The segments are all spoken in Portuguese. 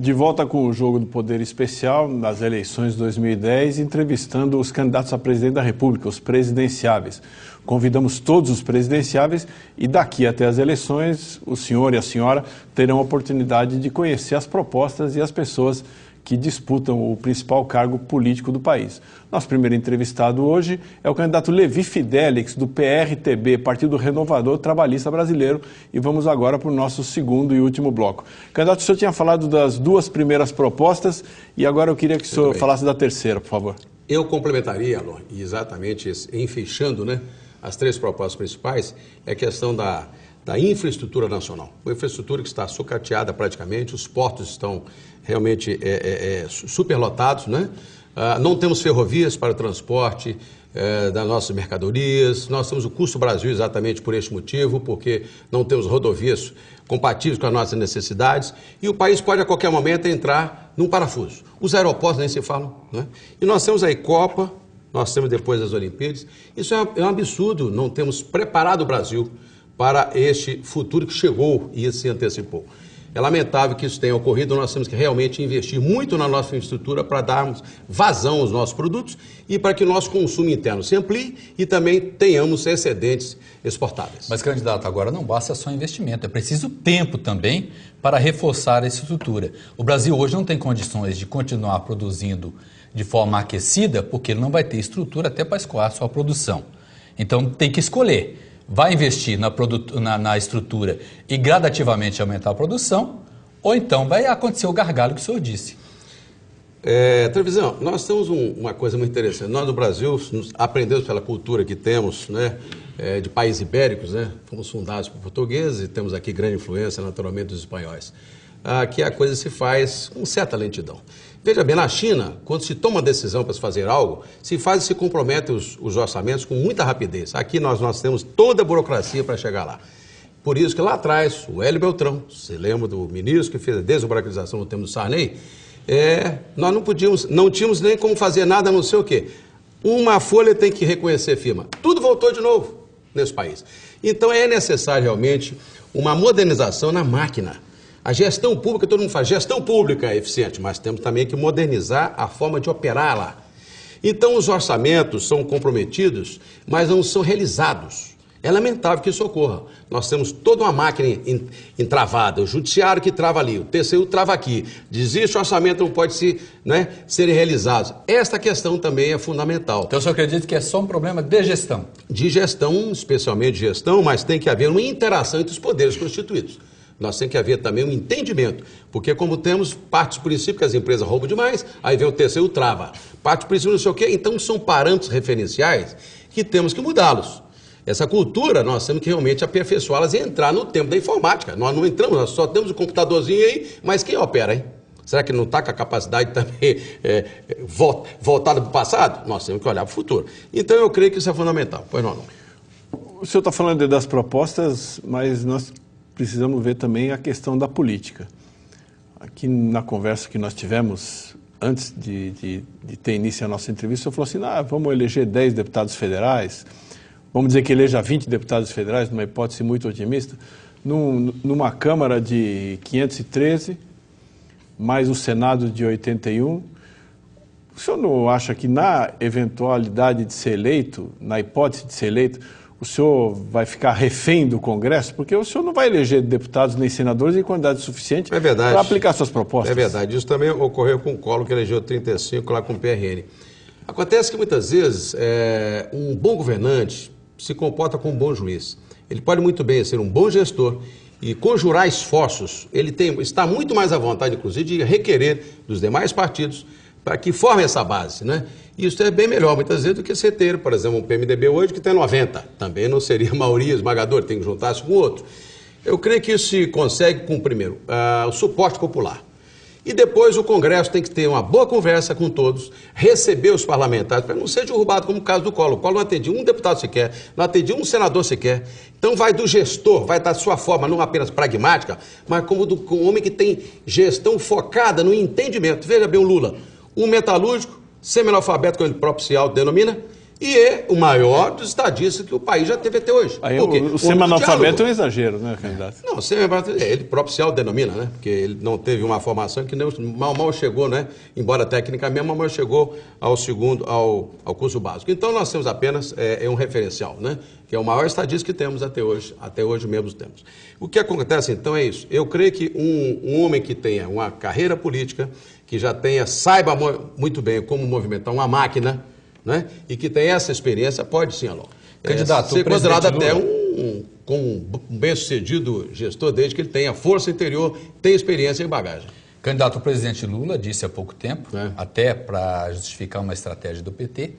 De volta com o jogo do Poder Especial nas eleições de 2010, entrevistando os candidatos a presidente da República, os presidenciáveis. Convidamos todos os presidenciáveis e daqui até as eleições, o senhor e a senhora terão a oportunidade de conhecer as propostas e as pessoas que disputam o principal cargo político do país. Nosso primeiro entrevistado hoje é o candidato Levi Fidelix, do PRTB, Partido Renovador Trabalhista Brasileiro, e vamos agora para o nosso segundo e último bloco. Candidato, o senhor tinha falado das duas primeiras propostas e agora eu queria que o senhor falasse da terceira, por favor. Eu complementaria, Alô, exatamente, enfeixando né, as três propostas principais, é a questão da da infraestrutura nacional. Uma infraestrutura que está sucateada praticamente, os portos estão realmente é, é, é, superlotados, né? Ah, não temos ferrovias para o transporte é, das nossas mercadorias, nós temos o custo Brasil exatamente por este motivo, porque não temos rodovias compatíveis com as nossas necessidades e o país pode a qualquer momento entrar num parafuso. Os aeroportos nem se falam. Né? E nós temos a Copa, nós temos depois as Olimpíadas. Isso é, é um absurdo, não temos preparado o Brasil para este futuro que chegou e se antecipou. É lamentável que isso tenha ocorrido, nós temos que realmente investir muito na nossa infraestrutura para darmos vazão aos nossos produtos e para que o nosso consumo interno se amplie e também tenhamos excedentes exportáveis. Mas, candidato, agora não basta só investimento, é preciso tempo também para reforçar essa estrutura. O Brasil hoje não tem condições de continuar produzindo de forma aquecida porque ele não vai ter estrutura até para escoar sua produção. Então, tem que escolher vai investir na, na, na estrutura e gradativamente aumentar a produção, ou então vai acontecer o gargalo que o senhor disse. É, televisão, nós temos um, uma coisa muito interessante. Nós, no Brasil, aprendemos pela cultura que temos, né? É, de países ibéricos, né? Fomos fundados por portugueses e temos aqui grande influência, naturalmente, dos espanhóis ah, que a coisa se faz com certa lentidão. Veja bem, na China, quando se toma uma decisão para se fazer algo, se faz e se compromete os, os orçamentos com muita rapidez. Aqui nós, nós temos toda a burocracia para chegar lá. Por isso que lá atrás, o Hélio Beltrão, se lembra do ministro que fez a desburocratização no tempo do Sarney, é, nós não podíamos, não tínhamos nem como fazer nada, a não ser o quê. Uma folha tem que reconhecer firma. Tudo voltou de novo nesse país. Então é necessário realmente uma modernização na máquina. A gestão pública, todo mundo fala, gestão pública é eficiente, mas temos também que modernizar a forma de operá-la. Então, os orçamentos são comprometidos, mas não são realizados. É lamentável que isso ocorra. Nós temos toda uma máquina entravada, o judiciário que trava ali, o TCU trava aqui. Desiste o orçamento, não pode se, né, ser realizado. Esta questão também é fundamental. Então, o senhor acredita que é só um problema de gestão? De gestão, especialmente de gestão, mas tem que haver uma interação entre os poderes constituídos. Nós tem que haver também um entendimento, porque como temos partes princípios que as empresas roubam demais, aí vem o terceiro trava. Parte do princípio não sei o quê, então são parâmetros referenciais que temos que mudá-los. Essa cultura nós temos que realmente aperfeiçoá-las e entrar no tempo da informática. Nós não entramos, nós só temos o um computadorzinho aí, mas quem opera, hein? Será que não está com a capacidade também é, voltada para o passado? Nós temos que olhar para o futuro. Então eu creio que isso é fundamental. Pois não, não. O senhor está falando das propostas, mas nós precisamos ver também a questão da política. Aqui na conversa que nós tivemos antes de, de, de ter início a nossa entrevista, eu falou assim, ah, vamos eleger 10 deputados federais, vamos dizer que eleja 20 deputados federais, numa hipótese muito otimista, num, numa Câmara de 513, mais o Senado de 81, o senhor não acha que na eventualidade de ser eleito, na hipótese de ser eleito, o senhor vai ficar refém do Congresso, porque o senhor não vai eleger deputados nem senadores em quantidade suficiente é para aplicar suas propostas. É verdade. Isso também ocorreu com o Colo que elegeu 35 lá com o PRN. Acontece que muitas vezes é, um bom governante se comporta como um bom juiz. Ele pode muito bem ser um bom gestor e conjurar esforços. Ele tem, está muito mais à vontade, inclusive, de requerer dos demais partidos para tá, que forme essa base, né? Isso é bem melhor, muitas vezes, do que você ter, por exemplo, um PMDB hoje que tem 90. Também não seria maioria esmagadora, tem que juntar-se com outro. Eu creio que isso se consegue com, primeiro, uh, o suporte popular. E depois o Congresso tem que ter uma boa conversa com todos, receber os parlamentares, para não ser derrubado, como o caso do Colo. O Colo não atendia um deputado sequer, não atendia um senador sequer. Então vai do gestor, vai da sua forma, não apenas pragmática, mas como do um homem que tem gestão focada no entendimento. Veja bem o Lula um metalúrgico, semi-analfabeto, como ele próprio se autodenomina, e é o maior dos estadistas que o país já teve até hoje. Aí, Por quê? O, o semi-analfabeto é um exagero, né, candidato? Não, semi-analfabeto, é, ele próprio se denomina, né? Porque ele não teve uma formação que nem, mal, mal chegou, né? Embora tecnicamente, mesmo mal chegou ao segundo, ao, ao curso básico. Então, nós temos apenas é, é, um referencial, né? Que é o maior estadista que temos até hoje, até hoje mesmo temos. O que acontece, então, é isso. Eu creio que um, um homem que tenha uma carreira política, que já tenha, saiba muito bem como movimentar uma máquina, né? E que tenha essa experiência, pode sim, Alô. Candidato, é, ser considerado até um, um, um bem-sucedido gestor, desde que ele tenha força interior, tenha experiência e bagagem. Candidato, o presidente Lula disse há pouco tempo, é. até para justificar uma estratégia do PT,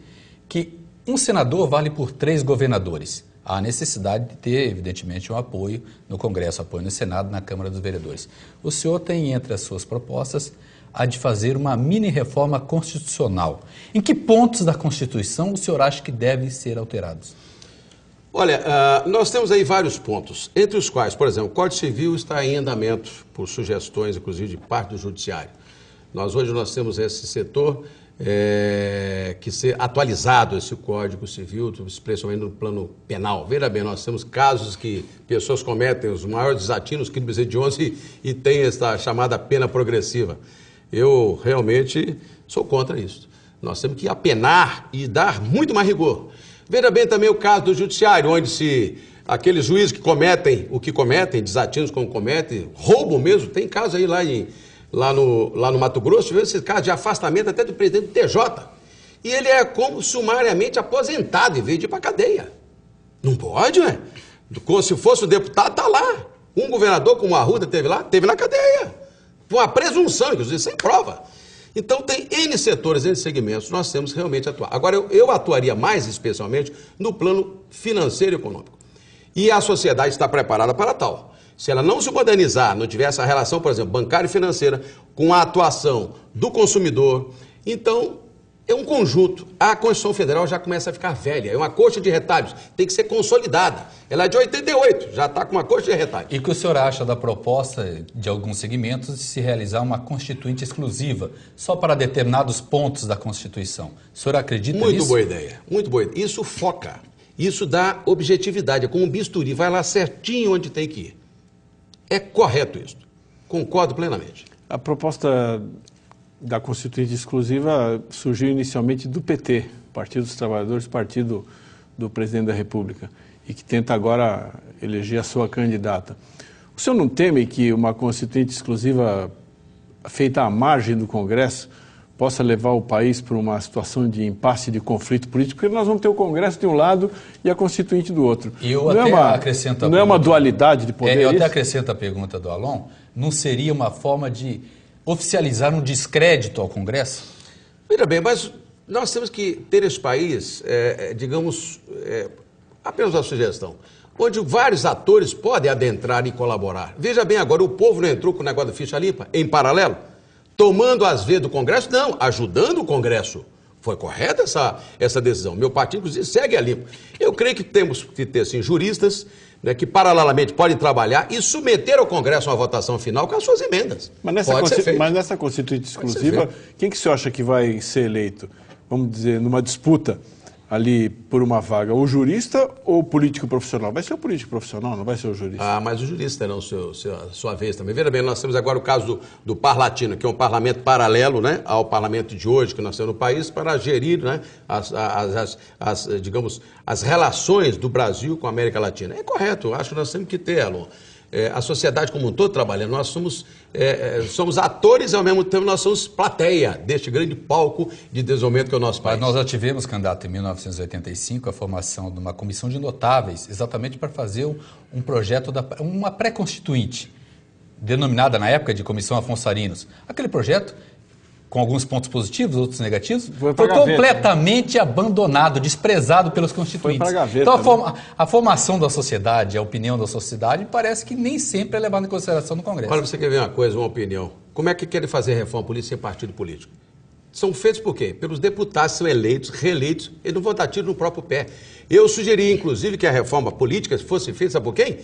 que um senador vale por três governadores há necessidade de ter, evidentemente, um apoio no Congresso, apoio no Senado, na Câmara dos Vereadores. O senhor tem entre as suas propostas a de fazer uma mini reforma constitucional. Em que pontos da Constituição o senhor acha que devem ser alterados? Olha, uh, nós temos aí vários pontos, entre os quais, por exemplo, o Código Civil está em andamento por sugestões, inclusive, de parte do Judiciário. Nós hoje nós temos esse setor é, que ser atualizado esse Código Civil, especialmente no plano penal. Veja bem, nós temos casos que pessoas cometem os maiores desatinos, crimes hediondos e, e tem essa chamada pena progressiva. Eu realmente sou contra isso. Nós temos que apenar e dar muito mais rigor. Veja bem também o caso do judiciário, onde se aqueles juízes que cometem o que cometem, desatinos como cometem, roubo mesmo, tem casos aí lá em, lá no, lá no Mato Grosso, tivemos esse caso de afastamento até do presidente do TJ. E ele é como sumariamente aposentado e veio de ir para cadeia. Não pode, né? Como se fosse o deputado, tá lá. Um governador como a ruda teve lá, teve na cadeia. Com a presunção, inclusive, sem prova. Então, tem N setores, N segmentos, nós temos realmente atuar. Agora, eu, eu atuaria mais especialmente no plano financeiro e econômico. E a sociedade está preparada para tal se ela não se modernizar, não tiver essa relação, por exemplo, bancária e financeira, com a atuação do consumidor, então é um conjunto. A Constituição Federal já começa a ficar velha, é uma coxa de retalhos, tem que ser consolidada. Ela é de 88, já está com uma coxa de retalhos. E o que o senhor acha da proposta de alguns segmentos de se realizar uma constituinte exclusiva, só para determinados pontos da Constituição? O senhor acredita muito nisso? Muito boa ideia, muito boa ideia. Isso foca, isso dá objetividade, é como um bisturi, vai lá certinho onde tem que ir. É correto isso. Concordo plenamente. A proposta da Constituinte Exclusiva surgiu inicialmente do PT, Partido dos Trabalhadores, partido do presidente da República, e que tenta agora eleger a sua candidata. O senhor não teme que uma Constituinte Exclusiva feita à margem do Congresso possa levar o país para uma situação de impasse, de conflito político, porque nós vamos ter o Congresso de um lado e a Constituinte do outro. E eu não é até é uma, acrescento Não pergunta, é uma dualidade de poder? É, eu até acrescento a pergunta do Alon, não seria uma forma de oficializar um descrédito ao Congresso? Veja bem, mas nós temos que ter esse país, é, é, digamos, é, apenas uma sugestão, onde vários atores podem adentrar e colaborar. Veja bem agora, o povo não entrou com o negócio da ficha limpa, em paralelo? tomando as vezes do Congresso, não, ajudando o Congresso. Foi correta essa, essa decisão. Meu partido, inclusive, segue ali. Eu creio que temos que ter, assim juristas né, que, paralelamente, podem trabalhar e submeter ao Congresso uma votação final com as suas emendas. Mas nessa, constitu... Mas nessa Constituinte exclusiva, quem que você acha que vai ser eleito? Vamos dizer, numa disputa ali por uma vaga o jurista ou o político profissional? Vai ser o político profissional, não vai ser o jurista? Ah, mas o jurista não, né, seu, seu, sua vez também. Veja bem, nós temos agora o caso do, do Parlatino, que é um parlamento paralelo né, ao parlamento de hoje que nós temos no país, para gerir né, as, as, as, as digamos, as relações do Brasil com a América Latina. É correto, acho que nós temos que ter, Alô é, a sociedade como um todo trabalhando. Nós somos, é, é, somos atores e, ao mesmo tempo, nós somos plateia deste grande palco de desenvolvimento que é o nosso país. Mas nós já tivemos, candidato, em 1985, a formação de uma comissão de notáveis, exatamente para fazer um projeto, da, uma pré-constituinte, denominada na época de Comissão Afonso Arinos Aquele projeto com alguns pontos positivos, outros negativos, foi, foi né? completamente gaveta. abandonado, desprezado pelos constituintes. Gaveta, então, a, né? forma, a, formação da sociedade, a opinião da sociedade, parece que nem sempre é levada em consideração no Congresso. Olha, você quer ver uma coisa, uma opinião. Como é que querem fazer reforma política sem partido político? São feitos por quê? Pelos deputados são eleitos, reeleitos, e não vão dar tiro no próprio pé. Eu sugeri, inclusive, que a reforma política fosse feita, sabe por quem?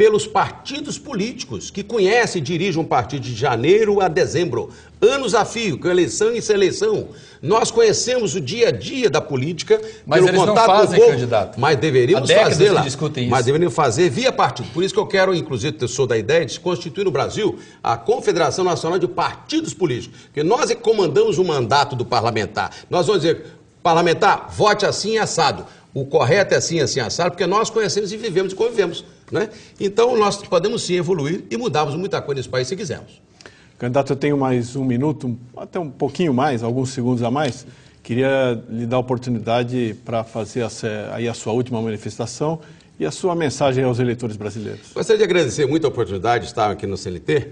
pelos partidos políticos que conhece e dirige um partido de janeiro a dezembro, anos a fio, com eleição e seleção. Nós conhecemos o dia a dia da política mas pelo contato não fazem, com o povo, candidato. mas deveríamos fazer lá. Mas deveríamos fazer via partido. Por isso que eu quero, inclusive, eu sou da ideia de constituir no Brasil a Confederação Nacional de Partidos Políticos, porque nós é que comandamos o mandato do parlamentar. Nós vamos dizer, parlamentar, vote assim assado o correto é assim, assim, assado, porque nós conhecemos e vivemos e convivemos. Né? Então, nós podemos sim evoluir e mudarmos muita coisa nesse país se quisermos. Candidato, eu tenho mais um minuto, até um pouquinho mais, alguns segundos a mais. Queria lhe dar a oportunidade para fazer essa, aí a sua última manifestação e a sua mensagem aos eleitores brasileiros. Gostaria de agradecer muito a oportunidade de estar aqui no CLT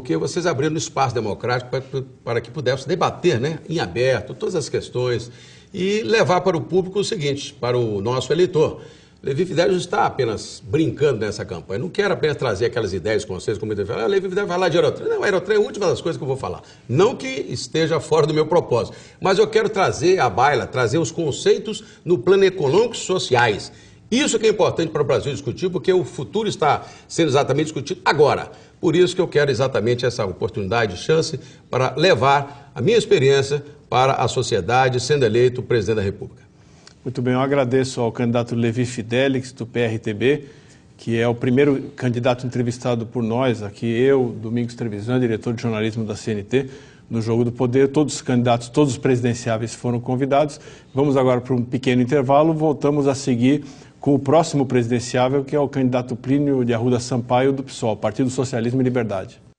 porque vocês abriram espaço democrático para, para que pudesse debater né, em aberto todas as questões e levar para o público o seguinte, para o nosso eleitor. Levi Fidel não está apenas brincando nessa campanha, não quero apenas trazer aquelas ideias, conceitos, como ele fala, ah, Levi Fidel vai falar de aerotrem. Não, aerotrem é a última das coisas que eu vou falar. Não que esteja fora do meu propósito, mas eu quero trazer a baila, trazer os conceitos no plano econômico e sociais. Isso que é importante para o Brasil discutir, porque o futuro está sendo exatamente discutido agora. Por isso que eu quero exatamente essa oportunidade, chance, para levar a minha experiência para a sociedade, sendo eleito presidente da República. Muito bem, eu agradeço ao candidato Levi Fidelix, do PRTB, que é o primeiro candidato entrevistado por nós aqui, eu, Domingos Trevisan, diretor de jornalismo da CNT, no Jogo do Poder. Todos os candidatos, todos os presidenciáveis foram convidados. Vamos agora para um pequeno intervalo, voltamos a seguir com o próximo presidenciável, que é o candidato Plínio de Arruda Sampaio do PSOL, Partido Socialismo e Liberdade.